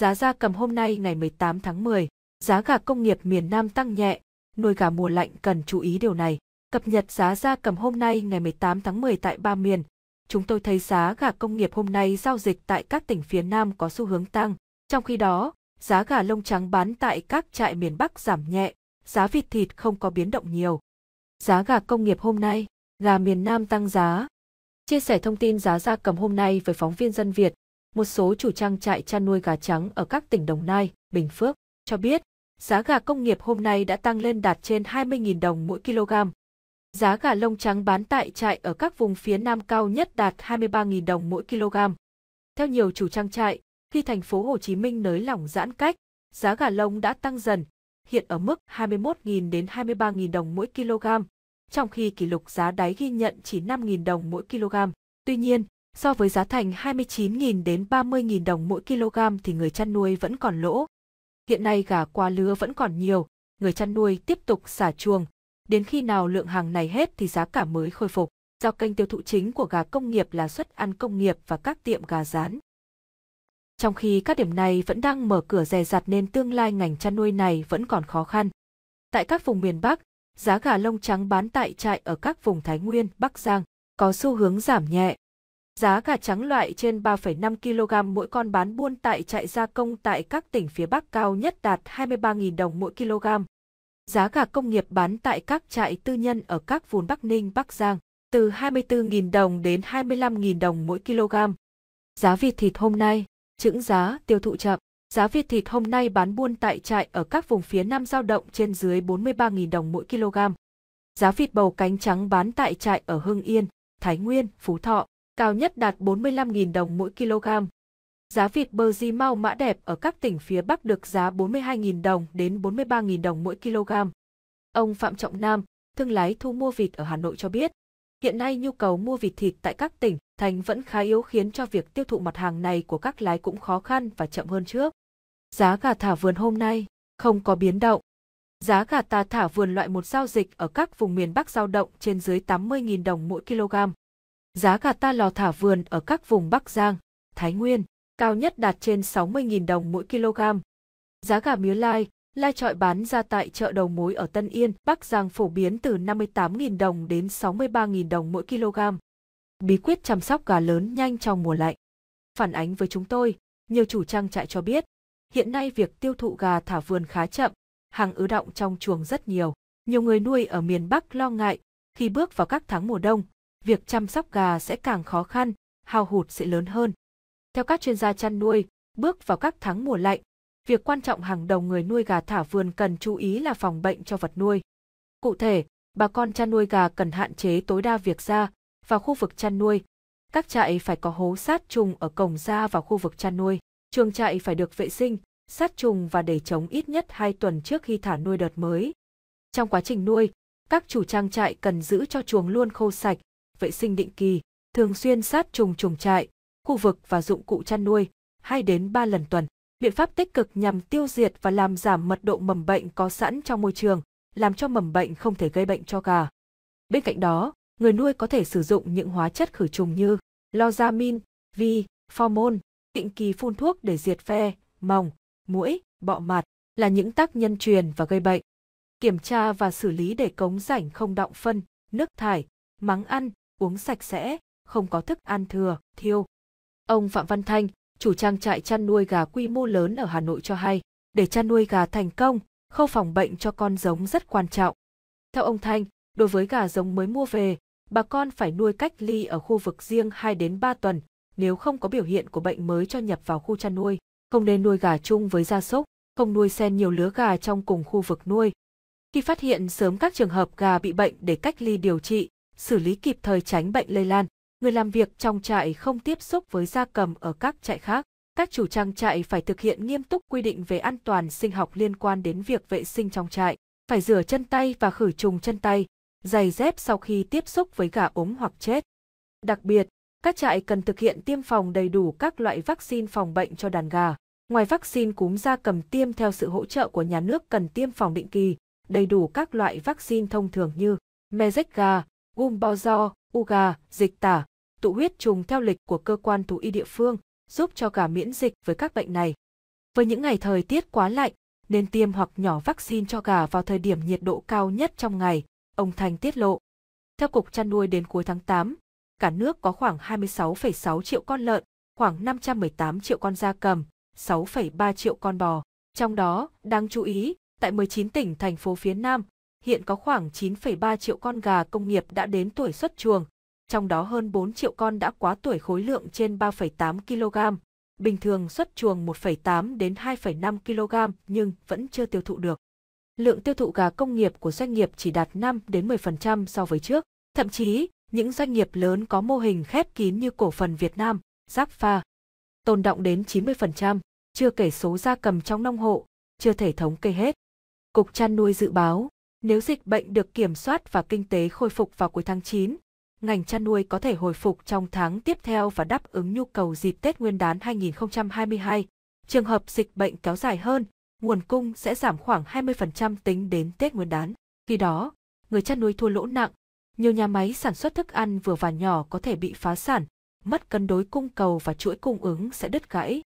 giá gia cầm hôm nay ngày 18 tháng 10, giá gà công nghiệp miền Nam tăng nhẹ, nuôi gà mùa lạnh cần chú ý điều này. Cập nhật giá gia cầm hôm nay ngày 18 tháng 10 tại ba miền. Chúng tôi thấy giá gà công nghiệp hôm nay giao dịch tại các tỉnh phía Nam có xu hướng tăng. Trong khi đó, giá gà lông trắng bán tại các trại miền Bắc giảm nhẹ, giá vịt thịt không có biến động nhiều. Giá gà công nghiệp hôm nay, gà miền Nam tăng giá. Chia sẻ thông tin giá gia cầm hôm nay với phóng viên dân Việt, một số chủ trang trại chăn nuôi gà trắng ở các tỉnh Đồng Nai, Bình Phước cho biết giá gà công nghiệp hôm nay đã tăng lên đạt trên 20.000 đồng mỗi kg. Giá gà lông trắng bán tại trại ở các vùng phía Nam cao nhất đạt 23.000 đồng mỗi kg. Theo nhiều chủ trang trại, khi thành phố Hồ Chí Minh nới lỏng giãn cách, giá gà lông đã tăng dần, hiện ở mức 21.000 đến 23.000 đồng mỗi kg, trong khi kỷ lục giá đáy ghi nhận chỉ 5.000 đồng mỗi kg. Tuy nhiên, So với giá thành 29.000 đến 30.000 đồng mỗi kg thì người chăn nuôi vẫn còn lỗ. Hiện nay gà qua lứa vẫn còn nhiều, người chăn nuôi tiếp tục xả chuồng. Đến khi nào lượng hàng này hết thì giá cả mới khôi phục. Do kênh tiêu thụ chính của gà công nghiệp là xuất ăn công nghiệp và các tiệm gà rán. Trong khi các điểm này vẫn đang mở cửa rè rặt nên tương lai ngành chăn nuôi này vẫn còn khó khăn. Tại các vùng miền Bắc, giá gà lông trắng bán tại trại ở các vùng Thái Nguyên, Bắc Giang có xu hướng giảm nhẹ Giá gà trắng loại trên 3,5 kg mỗi con bán buôn tại trại gia công tại các tỉnh phía Bắc cao nhất đạt 23.000 đồng mỗi kg. Giá gà công nghiệp bán tại các trại tư nhân ở các vùng Bắc Ninh, Bắc Giang từ 24.000 đồng đến 25.000 đồng mỗi kg. Giá vịt thịt hôm nay, trứng giá tiêu thụ chậm. Giá vịt thịt hôm nay bán buôn tại trại ở các vùng phía Nam giao động trên dưới 43.000 đồng mỗi kg. Giá vịt bầu cánh trắng bán tại trại ở Hưng Yên, Thái Nguyên, Phú Thọ cao nhất đạt 45.000 đồng mỗi kg. Giá vịt bơ di mau mã đẹp ở các tỉnh phía Bắc được giá 42.000 đồng đến 43.000 đồng mỗi kg. Ông Phạm Trọng Nam, thương lái thu mua vịt ở Hà Nội cho biết, hiện nay nhu cầu mua vịt thịt tại các tỉnh thành vẫn khá yếu khiến cho việc tiêu thụ mặt hàng này của các lái cũng khó khăn và chậm hơn trước. Giá gà thả vườn hôm nay không có biến động. Giá gà ta thả vườn loại một giao dịch ở các vùng miền Bắc giao động trên dưới 80.000 đồng mỗi kg. Giá gà ta lò thả vườn ở các vùng Bắc Giang, Thái Nguyên, cao nhất đạt trên 60.000 đồng mỗi kg. Giá gà mía lai, lai trọi bán ra tại chợ đầu mối ở Tân Yên, Bắc Giang phổ biến từ 58.000 đồng đến 63.000 đồng mỗi kg. Bí quyết chăm sóc gà lớn nhanh trong mùa lạnh. Phản ánh với chúng tôi, nhiều chủ trang trại cho biết, hiện nay việc tiêu thụ gà thả vườn khá chậm, hàng ứ động trong chuồng rất nhiều. Nhiều người nuôi ở miền Bắc lo ngại khi bước vào các tháng mùa đông, việc chăm sóc gà sẽ càng khó khăn, hao hụt sẽ lớn hơn. Theo các chuyên gia chăn nuôi, bước vào các tháng mùa lạnh, việc quan trọng hàng đầu người nuôi gà thả vườn cần chú ý là phòng bệnh cho vật nuôi. Cụ thể, bà con chăn nuôi gà cần hạn chế tối đa việc ra vào khu vực chăn nuôi. Các trại phải có hố sát trùng ở cổng ra vào khu vực chăn nuôi. Trường trại phải được vệ sinh, sát trùng và để chống ít nhất 2 tuần trước khi thả nuôi đợt mới. Trong quá trình nuôi, các chủ trang trại cần giữ cho chuồng luôn khô sạch, vệ sinh định kỳ, thường xuyên sát trùng chuồng trại, khu vực và dụng cụ chăn nuôi, 2 đến 3 lần tuần. Biện pháp tích cực nhằm tiêu diệt và làm giảm mật độ mầm bệnh có sẵn trong môi trường, làm cho mầm bệnh không thể gây bệnh cho gà. Bên cạnh đó, người nuôi có thể sử dụng những hóa chất khử trùng như lozamin, vi, formol, định kỳ phun thuốc để diệt phe, mòng, mũi bọ mạt là những tác nhân truyền và gây bệnh. Kiểm tra và xử lý để cống rảnh không động phân, nước thải, máng ăn, uống sạch sẽ, không có thức ăn thừa, thiêu. Ông Phạm Văn Thanh, chủ trang trại chăn nuôi gà quy mô lớn ở Hà Nội cho hay, để chăn nuôi gà thành công, khâu phòng bệnh cho con giống rất quan trọng. Theo ông Thanh, đối với gà giống mới mua về, bà con phải nuôi cách ly ở khu vực riêng 2 đến 3 tuần, nếu không có biểu hiện của bệnh mới cho nhập vào khu chăn nuôi, không nên nuôi gà chung với gia súc, không nuôi xen nhiều lứa gà trong cùng khu vực nuôi. Khi phát hiện sớm các trường hợp gà bị bệnh để cách ly điều trị, xử lý kịp thời tránh bệnh lây lan. Người làm việc trong trại không tiếp xúc với gia cầm ở các trại khác. Các chủ trang trại phải thực hiện nghiêm túc quy định về an toàn sinh học liên quan đến việc vệ sinh trong trại, phải rửa chân tay và khử trùng chân tay, giày dép sau khi tiếp xúc với gà ốm hoặc chết. Đặc biệt, các trại cần thực hiện tiêm phòng đầy đủ các loại vaccine phòng bệnh cho đàn gà. Ngoài vaccine cúm da cầm tiêm theo sự hỗ trợ của nhà nước cần tiêm phòng định kỳ, đầy đủ các loại vaccine thông thường như Mezek gà, gum bao do, uga, dịch tả, tụ huyết trùng theo lịch của cơ quan thú y địa phương, giúp cho gà miễn dịch với các bệnh này. Với những ngày thời tiết quá lạnh, nên tiêm hoặc nhỏ vaccine cho gà vào thời điểm nhiệt độ cao nhất trong ngày, ông Thành tiết lộ. Theo Cục chăn nuôi đến cuối tháng 8, cả nước có khoảng 26,6 triệu con lợn, khoảng 518 triệu con da cầm, 6,3 triệu con bò. Trong đó, đáng chú ý, tại 19 tỉnh thành phố phía Nam, hiện có khoảng 9,3 triệu con gà công nghiệp đã đến tuổi xuất chuồng, trong đó hơn 4 triệu con đã quá tuổi khối lượng trên 3,8 kg, bình thường xuất chuồng 1,8 đến 2,5 kg nhưng vẫn chưa tiêu thụ được. Lượng tiêu thụ gà công nghiệp của doanh nghiệp chỉ đạt 5 đến 10% so với trước, thậm chí những doanh nghiệp lớn có mô hình khép kín như cổ phần Việt Nam, Giáp Pha, tồn động đến 90%, chưa kể số gia cầm trong nông hộ, chưa thể thống kê hết. Cục chăn nuôi dự báo, nếu dịch bệnh được kiểm soát và kinh tế khôi phục vào cuối tháng 9, ngành chăn nuôi có thể hồi phục trong tháng tiếp theo và đáp ứng nhu cầu dịp Tết Nguyên đán 2022. Trường hợp dịch bệnh kéo dài hơn, nguồn cung sẽ giảm khoảng 20% tính đến Tết Nguyên đán. Khi đó, người chăn nuôi thua lỗ nặng, nhiều nhà máy sản xuất thức ăn vừa và nhỏ có thể bị phá sản, mất cân đối cung cầu và chuỗi cung ứng sẽ đứt gãy.